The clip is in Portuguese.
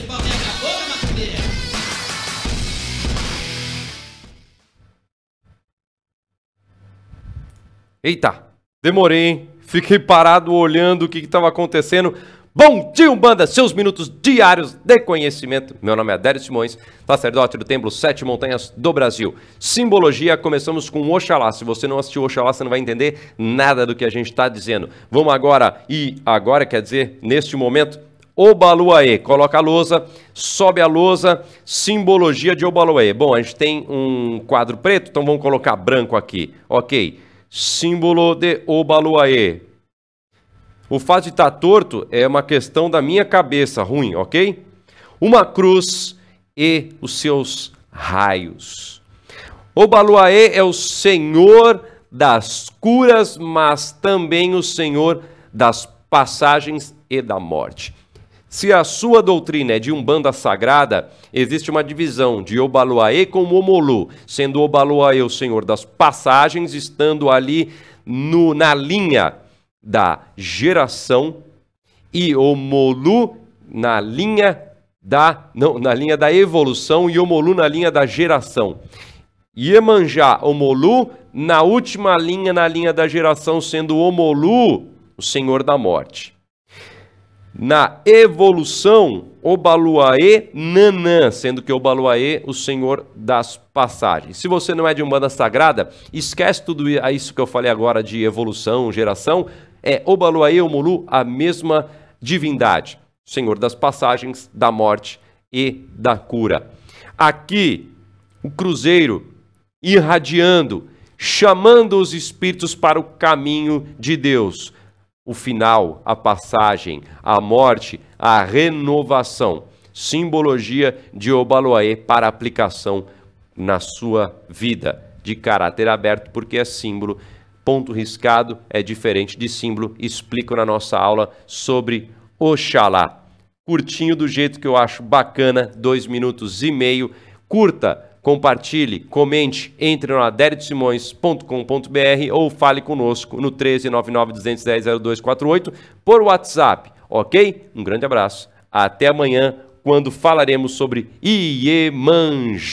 de Macumbeira. Eita, demorei, hein? Fiquei parado olhando o que estava acontecendo. Bom dia, Umbanda, seus minutos diários de conhecimento. Meu nome é Adélio Simões, sacerdote do Templo Sete Montanhas do Brasil. Simbologia, começamos com Oxalá. Se você não assistiu Oxalá, você não vai entender nada do que a gente está dizendo. Vamos agora, e agora quer dizer, neste momento, Obaluaê, coloca a lousa, sobe a lousa, simbologia de Obaluaê. Bom, a gente tem um quadro preto, então vamos colocar branco aqui. Ok, símbolo de Obaluaê. O fato de estar torto é uma questão da minha cabeça, ruim, ok? Uma cruz e os seus raios. Obaluaê é o senhor das curas, mas também o senhor das passagens e da morte. Se a sua doutrina é de umbanda sagrada, existe uma divisão de Obaluaê com Omolu, sendo Obaluaê o senhor das passagens, estando ali no, na linha da geração, e Omolu na linha da não, na linha da evolução e Omolu na linha da geração. Iemanjá, Omolu na última linha na linha da geração, sendo Omolu o senhor da morte na evolução Obaluaê Nanã, sendo que Obaluaê, o senhor das passagens. Se você não é de Umbanda Sagrada, esquece tudo isso que eu falei agora de evolução, geração, é Obaluaê Omulu, a mesma divindade, senhor das passagens, da morte e da cura. Aqui, o cruzeiro irradiando, chamando os espíritos para o caminho de Deus o final, a passagem, a morte, a renovação, simbologia de Obaloaê para aplicação na sua vida, de caráter aberto, porque é símbolo. Ponto riscado é diferente de símbolo, explico na nossa aula sobre Oxalá. Curtinho do jeito que eu acho bacana, dois minutos e meio. Curta, compartilhe, comente, entre no aderedosimões.com.br ou fale conosco no 1399 210 0248 por WhatsApp, ok? Um grande abraço, até amanhã, quando falaremos sobre Iemanjá.